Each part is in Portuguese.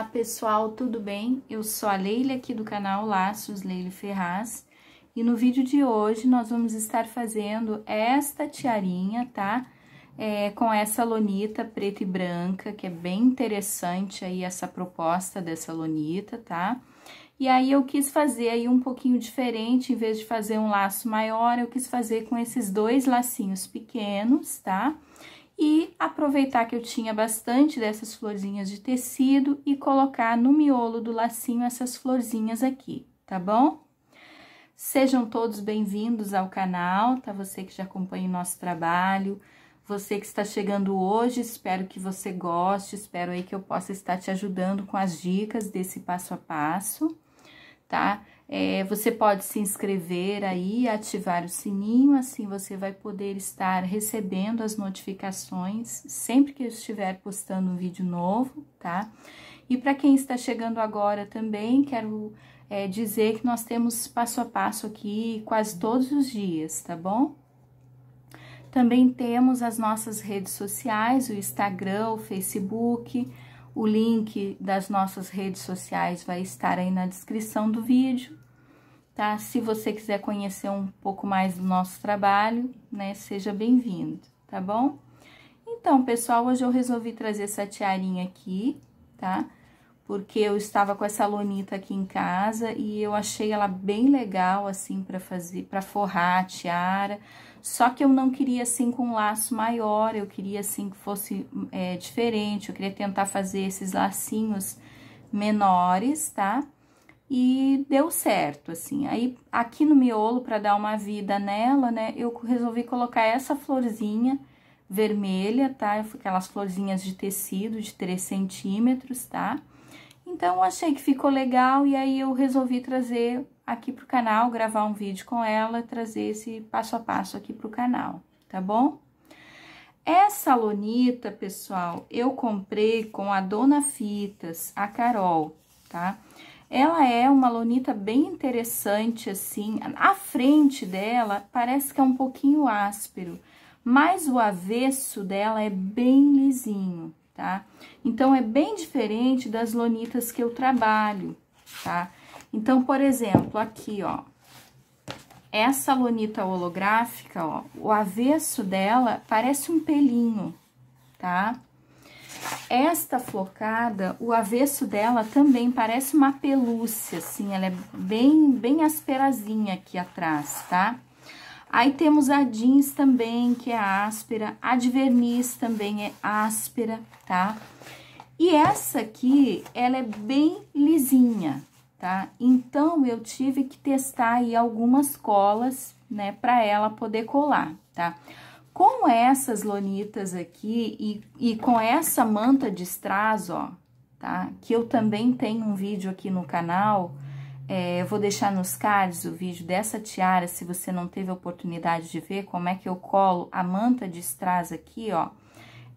Olá pessoal, tudo bem? Eu sou a Leila aqui do canal Laços Leila Ferraz e no vídeo de hoje nós vamos estar fazendo esta tiarinha, tá? É, com essa lonita preta e branca, que é bem interessante aí essa proposta dessa lonita, tá? E aí eu quis fazer aí um pouquinho diferente, em vez de fazer um laço maior, eu quis fazer com esses dois lacinhos pequenos, tá? Tá? e aproveitar que eu tinha bastante dessas florzinhas de tecido e colocar no miolo do lacinho essas florzinhas aqui, tá bom? Sejam todos bem-vindos ao canal, tá? Você que já acompanha o nosso trabalho, você que está chegando hoje, espero que você goste, espero aí que eu possa estar te ajudando com as dicas desse passo a passo, tá? É, você pode se inscrever aí, ativar o sininho, assim você vai poder estar recebendo as notificações sempre que eu estiver postando um vídeo novo, tá? E para quem está chegando agora também, quero é, dizer que nós temos passo a passo aqui quase todos os dias, tá bom? Também temos as nossas redes sociais, o Instagram, o Facebook. O link das nossas redes sociais vai estar aí na descrição do vídeo tá? Se você quiser conhecer um pouco mais do nosso trabalho, né, seja bem-vindo, tá bom? Então, pessoal, hoje eu resolvi trazer essa tiarinha aqui, tá? Porque eu estava com essa lonita aqui em casa e eu achei ela bem legal, assim, para fazer, para forrar a tiara. Só que eu não queria, assim, com um laço maior, eu queria, assim, que fosse é, diferente. Eu queria tentar fazer esses lacinhos menores, tá? Tá? e deu certo, assim. Aí aqui no miolo, para dar uma vida nela, né, eu resolvi colocar essa florzinha vermelha, tá? Aquelas florzinhas de tecido de 3 centímetros, tá? Então, achei que ficou legal e aí eu resolvi trazer aqui pro canal, gravar um vídeo com ela, trazer esse passo a passo aqui pro canal, tá bom? Essa lonita, pessoal, eu comprei com a Dona Fitas, a Carol, tá? Tá? Ela é uma lonita bem interessante, assim. A frente dela parece que é um pouquinho áspero, mas o avesso dela é bem lisinho, tá? Então, é bem diferente das lonitas que eu trabalho, tá? Então, por exemplo, aqui, ó. Essa lonita holográfica, ó, o avesso dela parece um pelinho, tá? Esta flocada, o avesso dela também parece uma pelúcia, assim, ela é bem, bem asperazinha aqui atrás, tá? Aí temos a jeans também, que é áspera, a de verniz também é áspera, tá? E essa aqui, ela é bem lisinha, tá? Então, eu tive que testar aí algumas colas, né, pra ela poder colar, Tá? Com essas lonitas aqui e, e com essa manta de strass, ó, tá? Que eu também tenho um vídeo aqui no canal, é, eu vou deixar nos cards o vídeo dessa tiara, se você não teve a oportunidade de ver como é que eu colo a manta de strass aqui, ó,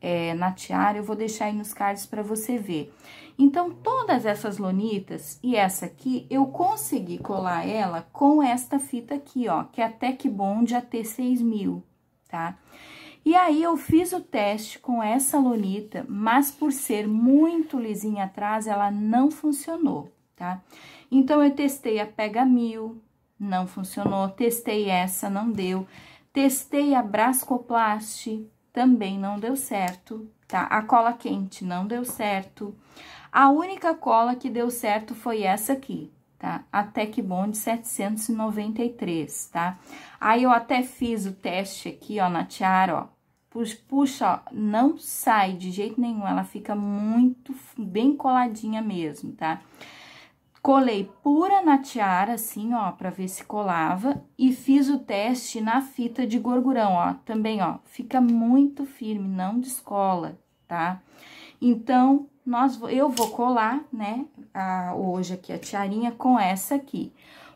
é, na tiara, eu vou deixar aí nos cards para você ver. Então, todas essas lonitas e essa aqui, eu consegui colar ela com esta fita aqui, ó, que é a t Bond AT6000, tá? E aí eu fiz o teste com essa Lolita, mas por ser muito lisinha atrás, ela não funcionou, tá? Então eu testei a Pega Mil, não funcionou, testei essa, não deu. Testei a Brascoplast, também não deu certo, tá? A cola quente não deu certo. A única cola que deu certo foi essa aqui, tá? Até que bom de 793, tá? Aí eu até fiz o teste aqui, ó, na tiara, ó. Puxa, ó, não sai de jeito nenhum, ela fica muito bem coladinha mesmo, tá? Colei pura na tiara, assim, ó, pra ver se colava. E fiz o teste na fita de gorgurão, ó. Também, ó, fica muito firme, não descola, tá? Então, nós, eu vou colar, né, a, hoje aqui a tiarinha com essa aqui.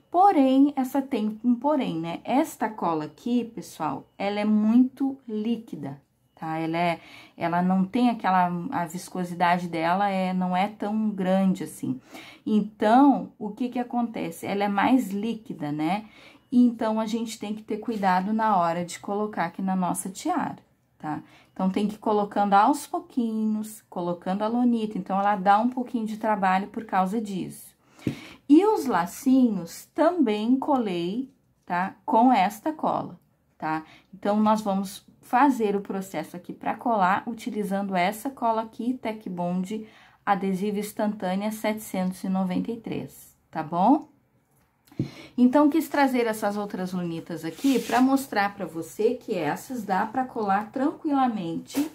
Porém, essa tem um porém, né? Esta cola aqui, pessoal, ela é muito líquida, tá? Ela é, ela não tem aquela, a viscosidade dela é, não é tão grande assim. Então, o que que acontece? Ela é mais líquida, né? Então, a gente tem que ter cuidado na hora de colocar aqui na nossa tiara tá? Então, tem que ir colocando aos pouquinhos, colocando a lonita. Então, ela dá um pouquinho de trabalho por causa disso. E os lacinhos também colei, tá? Com esta cola, tá? Então, nós vamos fazer o processo aqui para colar, utilizando essa cola aqui, Tec Bond adesivo instantânea 793, tá bom? Então, quis trazer essas outras lunitas aqui para mostrar para você que essas dá para colar tranquilamente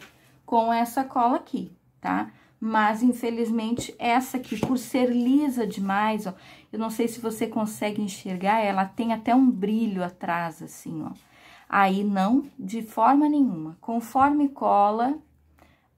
com essa cola aqui, tá? Mas, infelizmente, essa aqui, por ser lisa demais, ó, eu não sei se você consegue enxergar, ela tem até um brilho atrás, assim, ó. Aí, não, de forma nenhuma. Conforme cola,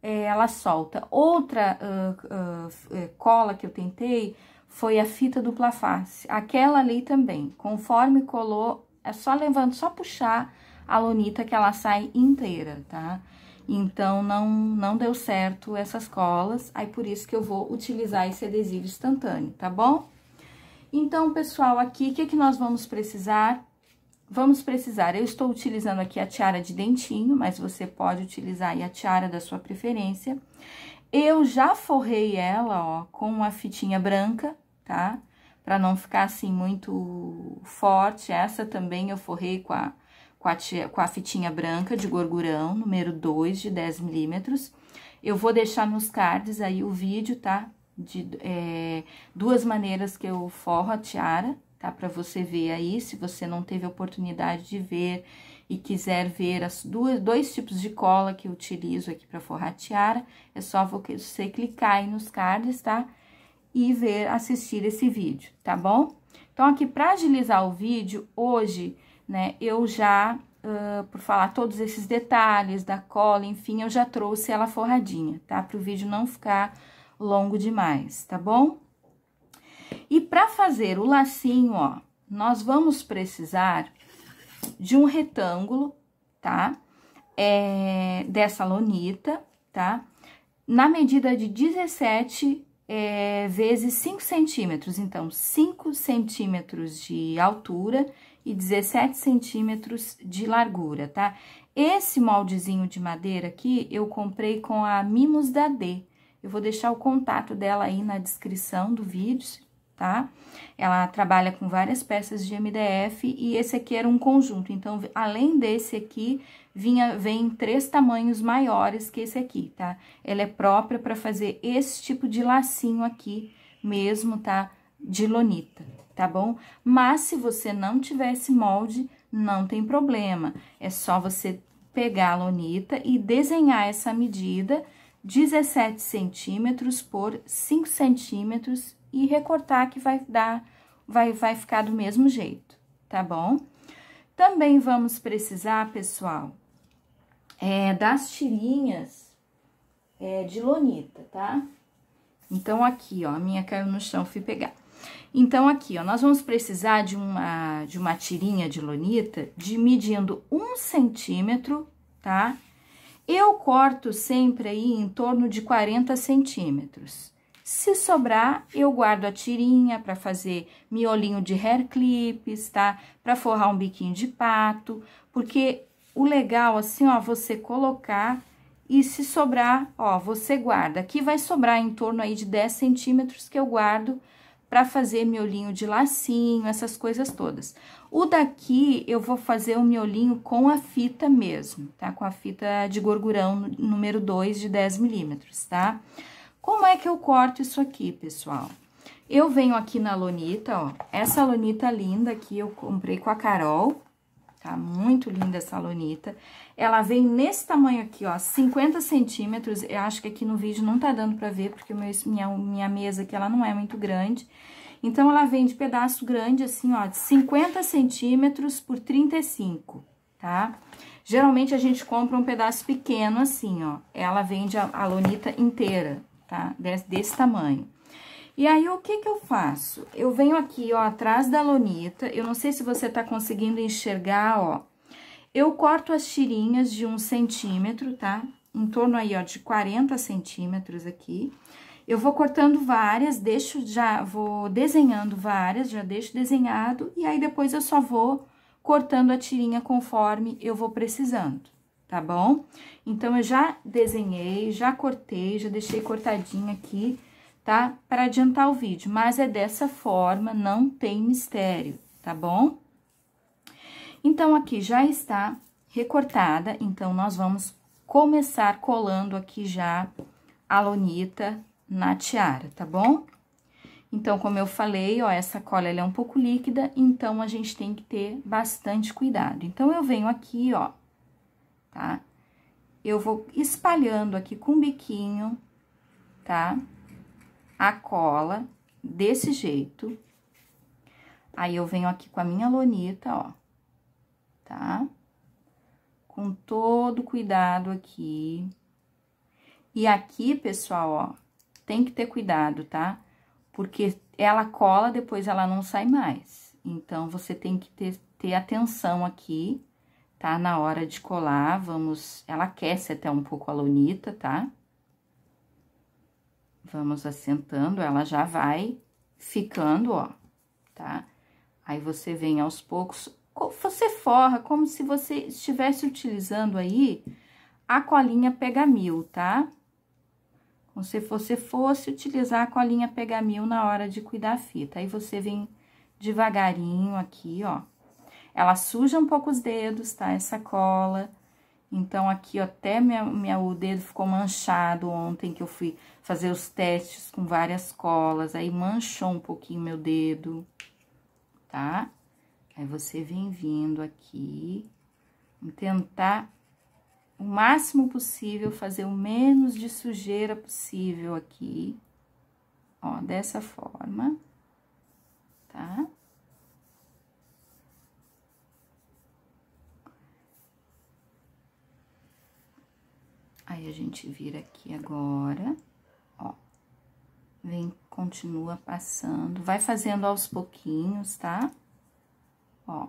é, ela solta. Outra uh, uh, cola que eu tentei foi a fita dupla face. Aquela ali também, conforme colou, é só levando, só puxar a lonita que ela sai inteira, tá? Então, não, não deu certo essas colas, aí por isso que eu vou utilizar esse adesivo instantâneo, tá bom? Então, pessoal, aqui, o que, que nós vamos precisar? Vamos precisar, eu estou utilizando aqui a tiara de dentinho, mas você pode utilizar a tiara da sua preferência. Eu já forrei ela, ó, com uma fitinha branca, tá? Para não ficar assim muito forte. Essa também eu forrei com a, com a, tia, com a fitinha branca de gorgurão, número 2, de 10 milímetros. Eu vou deixar nos cards aí o vídeo, tá? De é, duas maneiras que eu forro a tiara, tá? Para você ver aí, se você não teve oportunidade de ver e quiser ver as duas, dois tipos de cola que eu utilizo aqui para forrar a tiara, é só você clicar aí nos cards, tá? e ver, assistir esse vídeo, tá bom? Então, aqui para agilizar o vídeo, hoje, né, eu já, uh, por falar todos esses detalhes da cola, enfim, eu já trouxe ela forradinha, tá? Para o vídeo não ficar longo demais, tá bom? E para fazer o lacinho, ó, nós vamos precisar de um retângulo, tá? É, dessa lonita, tá? Na medida de 17 é, vezes 5 centímetros. Então, 5 centímetros de altura e 17 centímetros de largura, tá? Esse moldezinho de madeira aqui, eu comprei com a Mimos da D. Eu vou deixar o contato dela aí na descrição do vídeo, se tá? Ela trabalha com várias peças de MDF e esse aqui era um conjunto. Então, além desse aqui, vinha vem três tamanhos maiores que esse aqui, tá? Ela é própria para fazer esse tipo de lacinho aqui mesmo, tá? De lonita, tá bom? Mas se você não tivesse molde, não tem problema. É só você pegar a lonita e desenhar essa medida 17 centímetros por 5 centímetros e recortar que vai dar, vai, vai ficar do mesmo jeito, tá bom? Também vamos precisar, pessoal, é, das tirinhas é, de lonita, tá? Então, aqui, ó, a minha caiu no chão, fui pegar. Então, aqui, ó, nós vamos precisar de uma, de uma tirinha de lonita de medindo um centímetro, tá? Eu corto sempre aí em torno de 40 centímetros. Se sobrar, eu guardo a tirinha para fazer miolinho de hair clips, tá? Para forrar um biquinho de pato, porque o legal assim, ó, você colocar e se sobrar, ó, você guarda. Aqui vai sobrar em torno aí de 10 centímetros que eu guardo para fazer miolinho de lacinho, essas coisas todas. O daqui eu vou fazer o um miolinho com a fita mesmo, tá? Com a fita de gorgurão número 2 de 10 milímetros, tá? Tá? Como é que eu corto isso aqui, pessoal? Eu venho aqui na lonita, ó, essa lonita linda aqui eu comprei com a Carol, tá? Muito linda essa lonita. Ela vem nesse tamanho aqui, ó, 50 centímetros. Eu acho que aqui no vídeo não tá dando pra ver, porque meu, minha, minha mesa aqui, ela não é muito grande. Então, ela vem de pedaço grande, assim, ó, de 50 centímetros por 35, tá? Geralmente, a gente compra um pedaço pequeno, assim, ó. Ela vende a, a lonita inteira, tá? Desse tamanho. E aí, o que que eu faço? Eu venho aqui, ó, atrás da lonita, eu não sei se você tá conseguindo enxergar, ó. Eu corto as tirinhas de um centímetro, tá? Em torno aí, ó, de 40 centímetros aqui. Eu vou cortando várias, deixo já, vou desenhando várias, já deixo desenhado, e aí depois eu só vou cortando a tirinha conforme eu vou precisando tá bom? Então, eu já desenhei, já cortei, já deixei cortadinho aqui, tá? Para adiantar o vídeo, mas é dessa forma, não tem mistério, tá bom? Então, aqui já está recortada, então, nós vamos começar colando aqui já a lonita na tiara, tá bom? Então, como eu falei, ó, essa cola ela é um pouco líquida, então, a gente tem que ter bastante cuidado. Então, eu venho aqui, ó, tá? Eu vou espalhando aqui com biquinho, tá? A cola desse jeito. Aí, eu venho aqui com a minha lonita, ó, tá? Com todo cuidado aqui. E aqui, pessoal, ó, tem que ter cuidado, tá? Porque ela cola, depois ela não sai mais. Então, você tem que ter, ter atenção aqui, tá? Na hora de colar, vamos... Ela aquece até um pouco a lonita tá? Vamos assentando, ela já vai ficando, ó, tá? Aí você vem aos poucos, você forra como se você estivesse utilizando aí a colinha pegamil tá? Como se você fosse utilizar a colinha pegamil na hora de cuidar a fita. Aí você vem devagarinho aqui, ó, ela suja um pouco os dedos, tá? Essa cola. Então, aqui, até minha, minha, o dedo ficou manchado ontem, que eu fui fazer os testes com várias colas. Aí, manchou um pouquinho meu dedo, tá? Aí, você vem vindo aqui, tentar o máximo possível fazer o menos de sujeira possível aqui, ó, dessa forma, tá? Tá? Aí, a gente vira aqui agora, ó, vem, continua passando, vai fazendo aos pouquinhos, tá? Ó.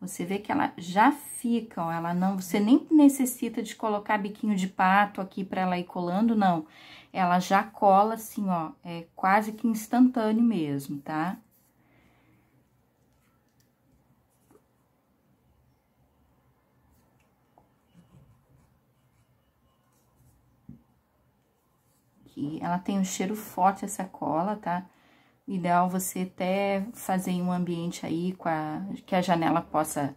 Você vê que ela já fica, ó, ela não, você nem necessita de colocar biquinho de pato aqui pra ela ir colando, não. Ela já cola assim, ó, é quase que instantâneo mesmo, tá? Tá? aqui. Ela tem um cheiro forte, essa cola, tá? Ideal você até fazer em um ambiente aí com a, que a janela possa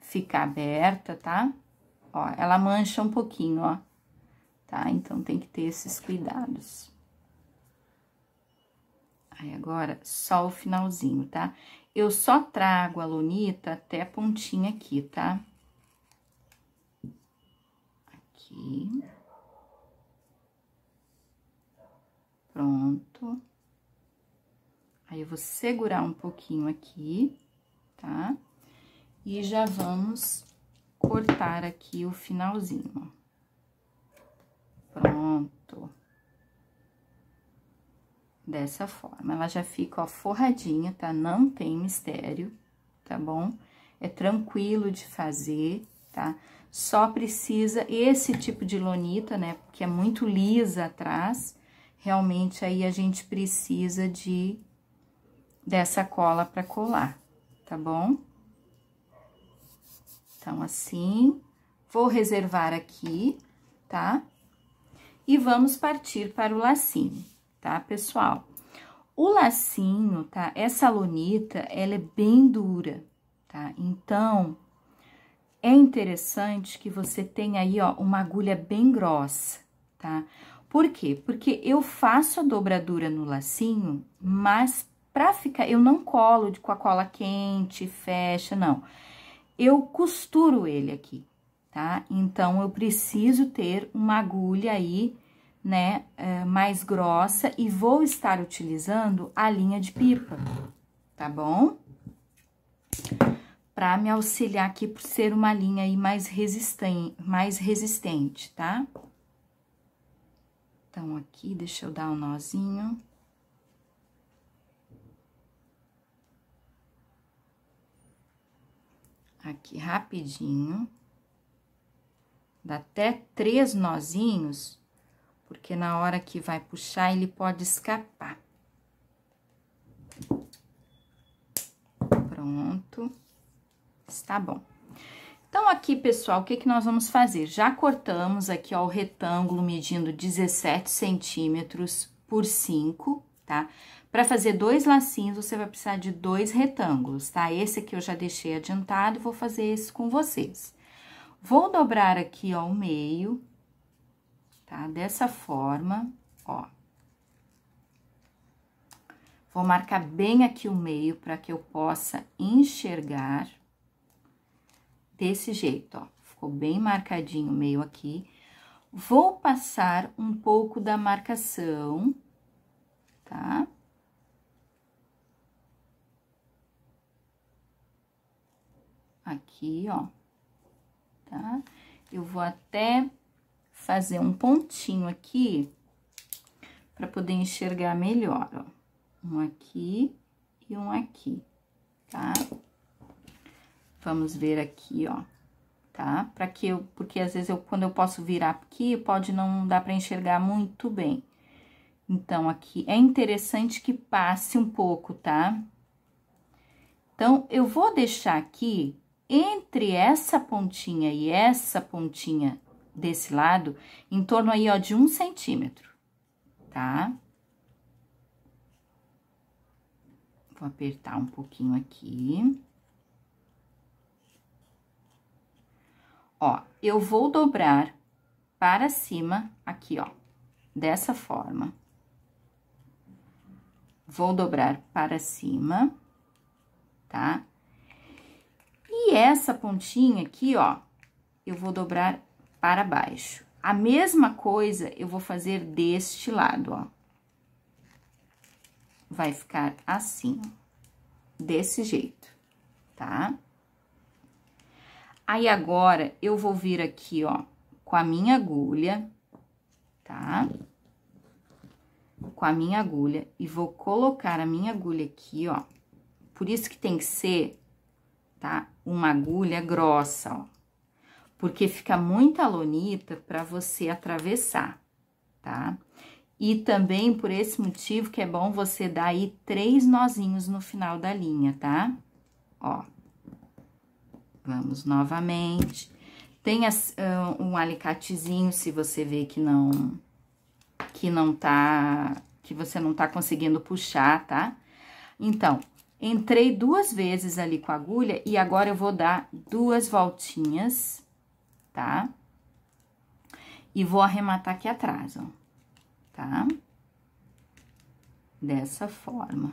ficar aberta, tá? Ó, ela mancha um pouquinho, ó. Tá? Então, tem que ter esses cuidados. Aí, agora, só o finalzinho, tá? Eu só trago a lonita até a pontinha aqui, tá? Aqui. Pronto. Aí, eu vou segurar um pouquinho aqui, tá? E já vamos cortar aqui o finalzinho, Pronto. Dessa forma. Ela já fica, ó, forradinha, tá? Não tem mistério, tá bom? É tranquilo de fazer, tá? Só precisa esse tipo de lonita, né? Porque é muito lisa atrás, realmente aí a gente precisa de dessa cola para colar, tá bom? Então, assim, vou reservar aqui, tá? E vamos partir para o lacinho, tá, pessoal? O lacinho, tá? Essa lunita, ela é bem dura, tá? Então, é interessante que você tenha aí, ó, uma agulha bem grossa, tá? Tá? Por quê? Porque eu faço a dobradura no lacinho, mas pra ficar, eu não colo com a cola quente, fecha, não. Eu costuro ele aqui, tá? Então, eu preciso ter uma agulha aí, né, é, mais grossa e vou estar utilizando a linha de pipa, tá bom? Pra me auxiliar aqui por ser uma linha aí mais resistente, mais resistente, tá? Tá? Então aqui, deixa eu dar um nozinho. Aqui, rapidinho. Dá até três nozinhos, porque na hora que vai puxar, ele pode escapar. Pronto. Está bom. Então, aqui, pessoal, o que, que nós vamos fazer? Já cortamos aqui, ó, o retângulo medindo 17 centímetros por 5, tá? Para fazer dois lacinhos, você vai precisar de dois retângulos, tá? Esse aqui eu já deixei adiantado, vou fazer esse com vocês. Vou dobrar aqui, ó, o meio, tá? Dessa forma, ó. Vou marcar bem aqui o meio para que eu possa enxergar desse jeito, ó. Ficou bem marcadinho o meio aqui. Vou passar um pouco da marcação, tá? Aqui, ó, tá? Eu vou até fazer um pontinho aqui para poder enxergar melhor, ó. Um aqui e um aqui, tá? Tá? Vamos ver aqui, ó, tá? Para que eu, porque às vezes eu, quando eu posso virar aqui, pode não dar para enxergar muito bem. Então, aqui é interessante que passe um pouco, tá? Então, eu vou deixar aqui entre essa pontinha e essa pontinha desse lado, em torno aí, ó, de um centímetro, tá? Vou apertar um pouquinho aqui. Ó, eu vou dobrar para cima aqui, ó, dessa forma. Vou dobrar para cima, tá? E essa pontinha aqui, ó, eu vou dobrar para baixo. A mesma coisa eu vou fazer deste lado, ó. Vai ficar assim, desse jeito, tá? Tá? Aí agora eu vou vir aqui, ó, com a minha agulha, tá? Com a minha agulha e vou colocar a minha agulha aqui, ó. Por isso que tem que ser, tá? Uma agulha grossa, ó. Porque fica muita lonita para você atravessar, tá? E também por esse motivo que é bom você dar aí três nozinhos no final da linha, tá? Ó. Vamos novamente. Tem ah, um alicatezinho se você vê que não que não tá que você não tá conseguindo puxar, tá? Então, entrei duas vezes ali com a agulha e agora eu vou dar duas voltinhas, tá? E vou arrematar aqui atrás, ó, tá? Dessa forma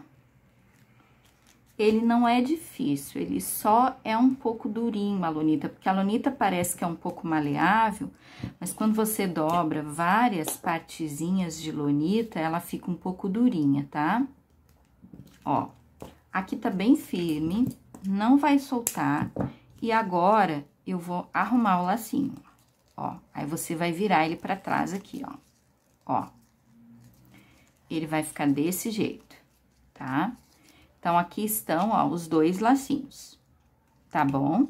ele não é difícil, ele só é um pouco durinho, a lonita, porque a lonita parece que é um pouco maleável, mas quando você dobra várias partezinhas de lonita, ela fica um pouco durinha, tá? Ó, aqui tá bem firme, não vai soltar, e agora eu vou arrumar o lacinho, ó, aí você vai virar ele pra trás aqui, ó, ó. Ele vai ficar desse jeito, tá? Tá? Então, aqui estão, ó, os dois lacinhos, tá bom?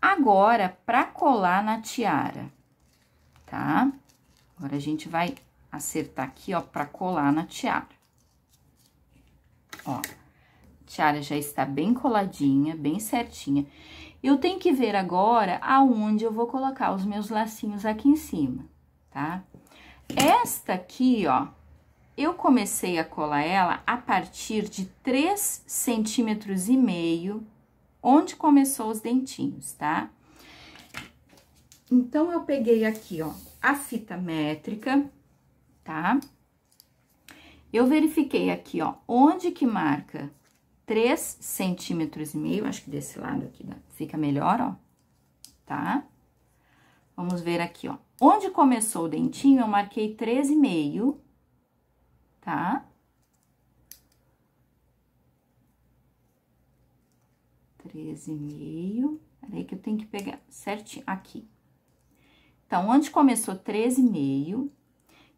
Agora, pra colar na tiara, tá? Agora, a gente vai acertar aqui, ó, pra colar na tiara. Ó, tiara já está bem coladinha, bem certinha. Eu tenho que ver agora aonde eu vou colocar os meus lacinhos aqui em cima, tá? Esta aqui, ó, eu comecei a colar ela a partir de 3 centímetros e meio, onde começou os dentinhos, tá? Então, eu peguei aqui, ó, a fita métrica, tá? Eu verifiquei aqui, ó, onde que marca 3 centímetros e meio, acho que desse lado aqui fica melhor, ó, tá? Vamos ver aqui, ó. Onde começou o dentinho, eu marquei 3,5 tá? Treze e meio. Peraí que eu tenho que pegar certinho aqui. Então, onde começou treze e meio,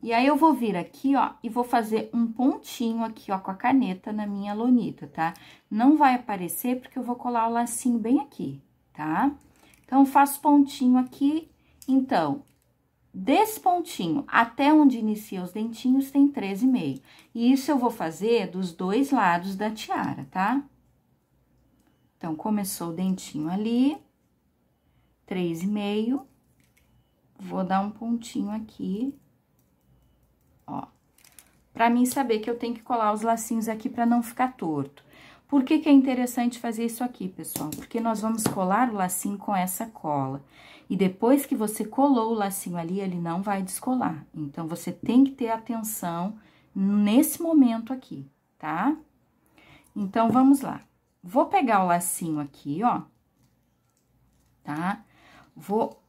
e aí eu vou vir aqui, ó, e vou fazer um pontinho aqui, ó, com a caneta na minha lonita, tá? Não vai aparecer porque eu vou colar o lacinho bem aqui, tá? Então, faço pontinho aqui, então, Desse pontinho até onde inicia os dentinhos tem 13,5. E isso eu vou fazer dos dois lados da tiara, tá? Então, começou o dentinho ali, 3,5. Vou dar um pontinho aqui, ó. Pra mim saber que eu tenho que colar os lacinhos aqui pra não ficar torto. Por que que é interessante fazer isso aqui, pessoal? Porque nós vamos colar o lacinho com essa cola. E depois que você colou o lacinho ali, ele não vai descolar. Então, você tem que ter atenção nesse momento aqui, tá? Então, vamos lá. Vou pegar o lacinho aqui, ó, tá? Vou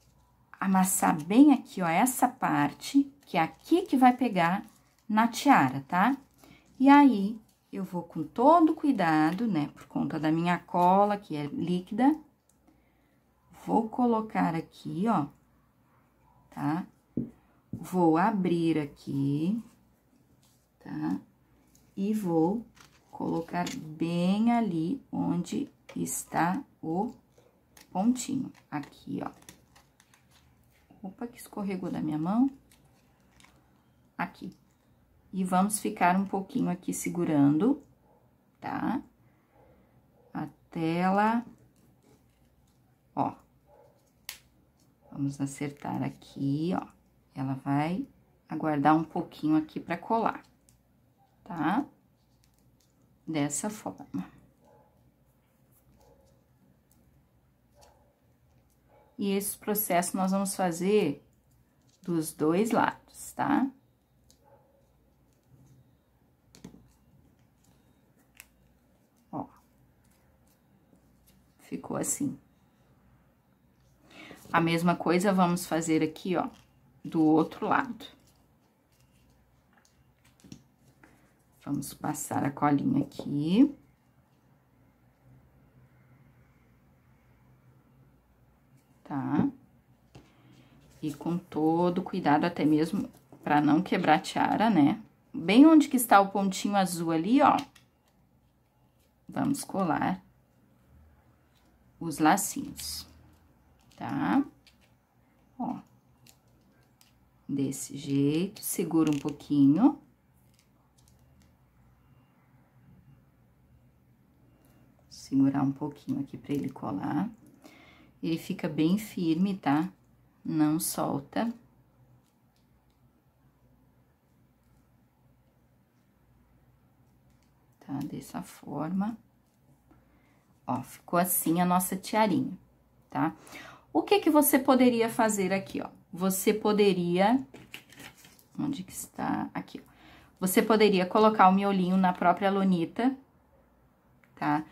amassar bem aqui, ó, essa parte, que é aqui que vai pegar na tiara, tá? E aí, eu vou com todo cuidado, né, por conta da minha cola, que é líquida, vou colocar aqui, ó, tá? Vou abrir aqui, tá? E vou colocar bem ali onde está o pontinho, aqui, ó. Opa, que escorregou da minha mão. Aqui. E vamos ficar um pouquinho aqui segurando, tá? Até ela, ó, Vamos acertar aqui, ó. Ela vai aguardar um pouquinho aqui pra colar, tá? Dessa forma. E esse processo nós vamos fazer dos dois lados, tá? Ó. Ficou assim. A mesma coisa vamos fazer aqui, ó, do outro lado. Vamos passar a colinha aqui. Tá? E com todo cuidado, até mesmo para não quebrar a tiara, né? Bem onde que está o pontinho azul ali, ó. Vamos colar os lacinhos tá? Ó. Desse jeito, segura um pouquinho. Segurar um pouquinho aqui pra ele colar. Ele fica bem firme, tá? Não solta. Tá? Dessa forma. Ó, ficou assim a nossa tiarinha, tá? O que que você poderia fazer aqui, ó? Você poderia... Onde que está? Aqui, ó. Você poderia colocar o miolinho na própria lonita, tá?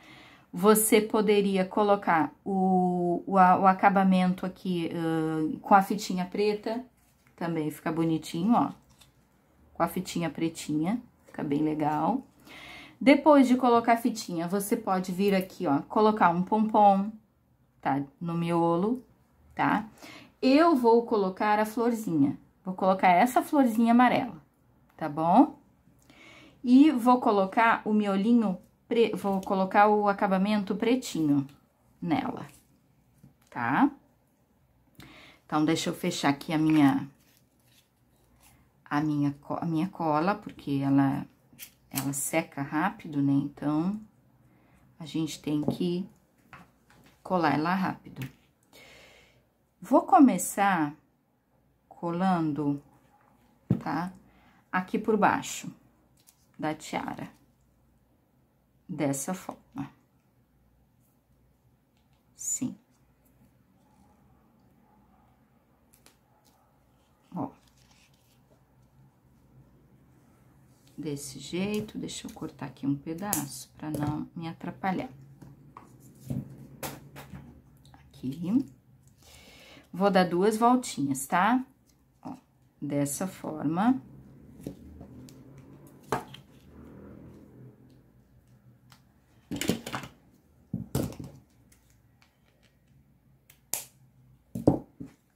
Você poderia colocar o, o, o acabamento aqui uh, com a fitinha preta, também fica bonitinho, ó. Com a fitinha pretinha, fica bem legal. Depois de colocar a fitinha, você pode vir aqui, ó, colocar um pompom, tá? No miolo, tá? Eu vou colocar a florzinha, vou colocar essa florzinha amarela, tá bom? E vou colocar o miolinho, pre... vou colocar o acabamento pretinho nela, tá? Então, deixa eu fechar aqui a minha, a minha, a minha cola, porque ela, ela seca rápido, né? Então, a gente tem que colar ela rápido. Vou começar colando, tá? Aqui por baixo da tiara. Dessa forma. Sim. Ó. Desse jeito, deixa eu cortar aqui um pedaço para não me atrapalhar. Aqui. Vou dar duas voltinhas, tá? Ó, dessa forma.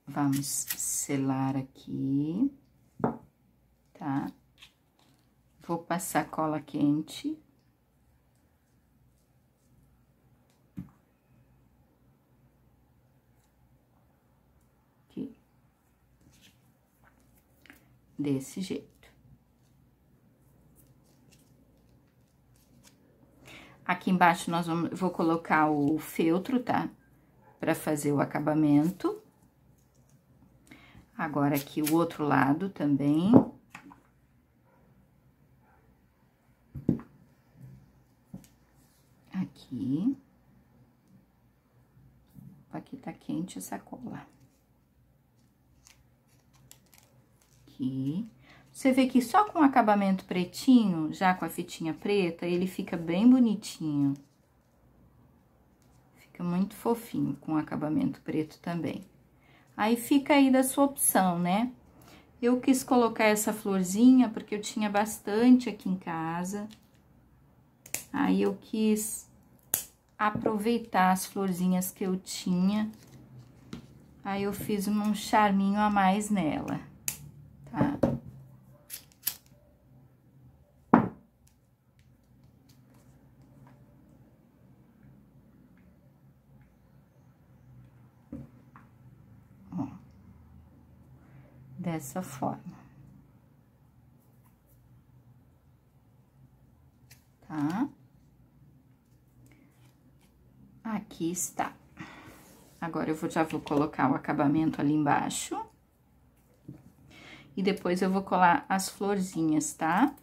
Vamos selar aqui, tá? Vou passar cola quente desse jeito. Aqui embaixo, nós vamos, vou colocar o feltro, tá? Pra fazer o acabamento. Agora, aqui o outro lado também. Aqui. Aqui tá quente essa cola. aqui. Você vê que só com o acabamento pretinho, já com a fitinha preta, ele fica bem bonitinho. Fica muito fofinho com o acabamento preto também. Aí fica aí da sua opção, né? Eu quis colocar essa florzinha porque eu tinha bastante aqui em casa. Aí eu quis aproveitar as florzinhas que eu tinha. Aí eu fiz um charminho a mais nela tá? Ó, dessa forma. Tá? Aqui está. Agora, eu vou, já vou colocar o acabamento ali embaixo e depois eu vou colar as florzinhas, tá?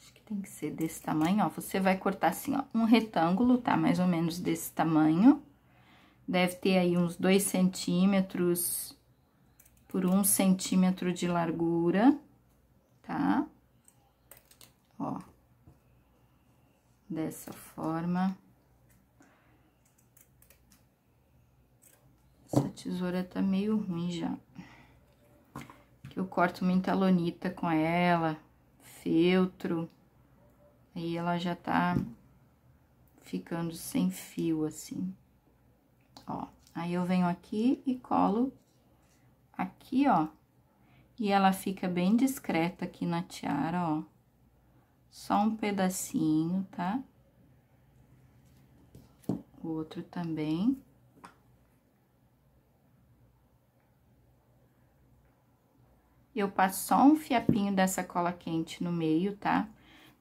Acho que tem que ser desse tamanho, ó. Você vai cortar assim, ó, um retângulo, tá? Mais ou menos desse tamanho. Deve ter aí uns dois centímetros por um centímetro de largura, tá? Ó, dessa forma. Essa tesoura tá meio ruim já. Eu corto mentalonita com ela, feltro. Aí ela já tá ficando sem fio, assim. Ó, aí eu venho aqui e colo aqui, ó. E ela fica bem discreta aqui na tiara, ó. Só um pedacinho, tá? O outro também. eu passo só um fiapinho dessa cola quente no meio, tá?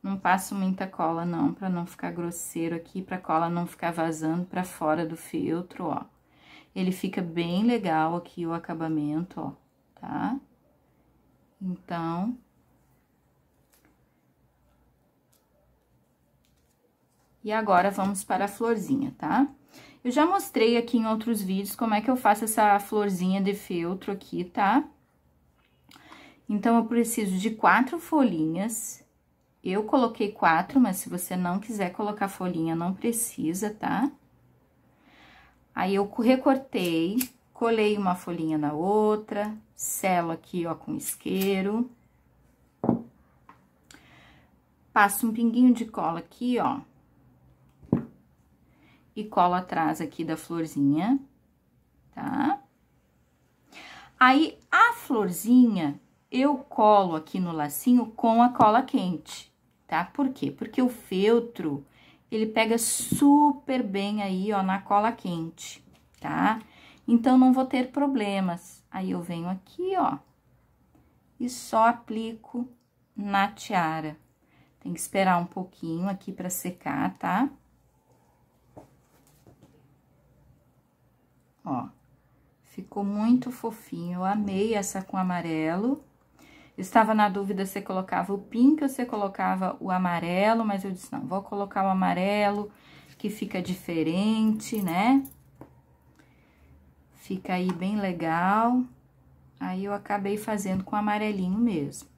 Não passo muita cola não, pra não ficar grosseiro aqui, pra cola não ficar vazando pra fora do feltro, ó. Ele fica bem legal aqui o acabamento, ó, tá? Então... E agora, vamos para a florzinha, tá? Eu já mostrei aqui em outros vídeos como é que eu faço essa florzinha de feltro aqui, tá? Então, eu preciso de quatro folhinhas. Eu coloquei quatro, mas se você não quiser colocar folhinha, não precisa, tá? Aí, eu recortei, colei uma folhinha na outra, selo aqui, ó, com isqueiro. Passo um pinguinho de cola aqui, ó. E colo atrás aqui da florzinha, tá? Aí, a florzinha, eu colo aqui no lacinho com a cola quente, tá? Por quê? Porque o feltro, ele pega super bem aí, ó, na cola quente, tá? Então, não vou ter problemas. Aí, eu venho aqui, ó, e só aplico na tiara. Tem que esperar um pouquinho aqui pra secar, tá? Ó, ficou muito fofinho. Eu amei essa com amarelo. Estava na dúvida se colocava o pink ou se colocava o amarelo, mas eu disse, não, vou colocar o amarelo, que fica diferente, né? Fica aí bem legal. Aí eu acabei fazendo com amarelinho mesmo.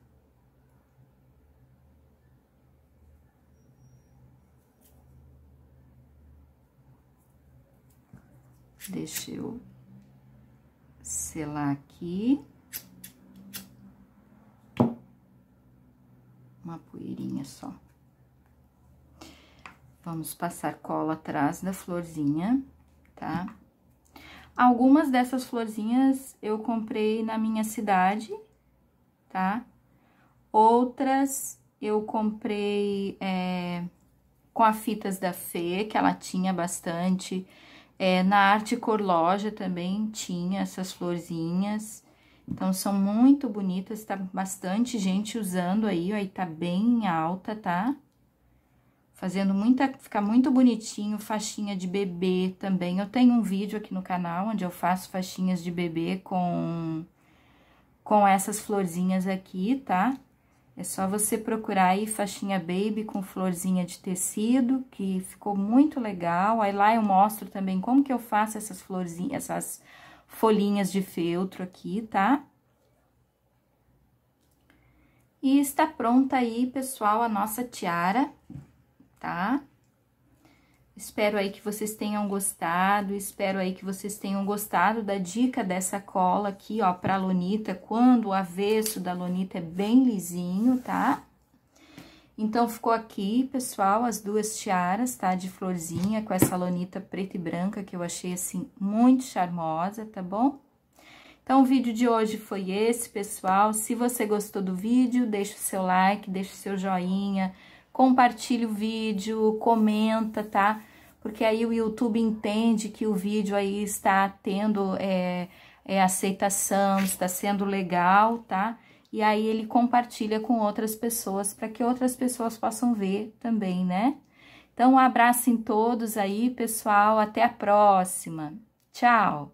Deixa eu selar aqui. uma poeirinha só. Vamos passar cola atrás da florzinha, tá? Algumas dessas florzinhas eu comprei na minha cidade, tá? Outras eu comprei é, com a fitas da Fê, que ela tinha bastante. É, na Arte Cor Loja também tinha essas florzinhas. Então, são muito bonitas, tá bastante gente usando aí, aí tá bem alta, tá? Fazendo muita, fica muito bonitinho, faixinha de bebê também. Eu tenho um vídeo aqui no canal onde eu faço faixinhas de bebê com, com essas florzinhas aqui, tá? É só você procurar aí faixinha baby com florzinha de tecido, que ficou muito legal. Aí lá eu mostro também como que eu faço essas florzinhas, essas folhinhas de feltro aqui, tá? E está pronta aí, pessoal, a nossa tiara, tá? Espero aí que vocês tenham gostado, espero aí que vocês tenham gostado da dica dessa cola aqui, ó, pra lonita, quando o avesso da lonita é bem lisinho, tá? Então, ficou aqui, pessoal, as duas tiaras, tá? De florzinha, com essa lonita preta e branca que eu achei, assim, muito charmosa, tá bom? Então, o vídeo de hoje foi esse, pessoal. Se você gostou do vídeo, deixa o seu like, deixa o seu joinha, compartilha o vídeo, comenta, tá? Porque aí o YouTube entende que o vídeo aí está tendo é, é, aceitação, está sendo legal, Tá? e aí ele compartilha com outras pessoas para que outras pessoas possam ver também, né? Então, um abraço em todos aí, pessoal. Até a próxima. Tchau!